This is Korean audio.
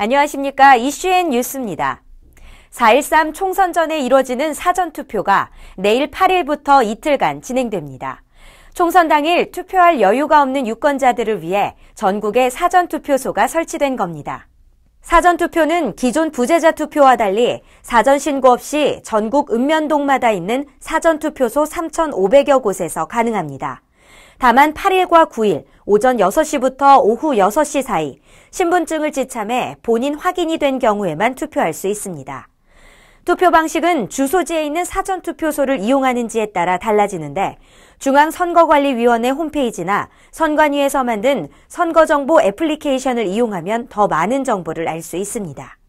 안녕하십니까. 이슈앤 뉴스입니다. 4.13 총선 전에 이뤄지는 사전투표가 내일 8일부터 이틀간 진행됩니다. 총선 당일 투표할 여유가 없는 유권자들을 위해 전국에 사전투표소가 설치된 겁니다. 사전투표는 기존 부재자 투표와 달리 사전 신고 없이 전국 읍면동마다 있는 사전투표소 3,500여 곳에서 가능합니다. 다만 8일과 9일 오전 6시부터 오후 6시 사이 신분증을 지참해 본인 확인이 된 경우에만 투표할 수 있습니다. 투표 방식은 주소지에 있는 사전 투표소를 이용하는지에 따라 달라지는데 중앙선거관리위원회 홈페이지나 선관위에서 만든 선거정보 애플리케이션을 이용하면 더 많은 정보를 알 수 있습니다.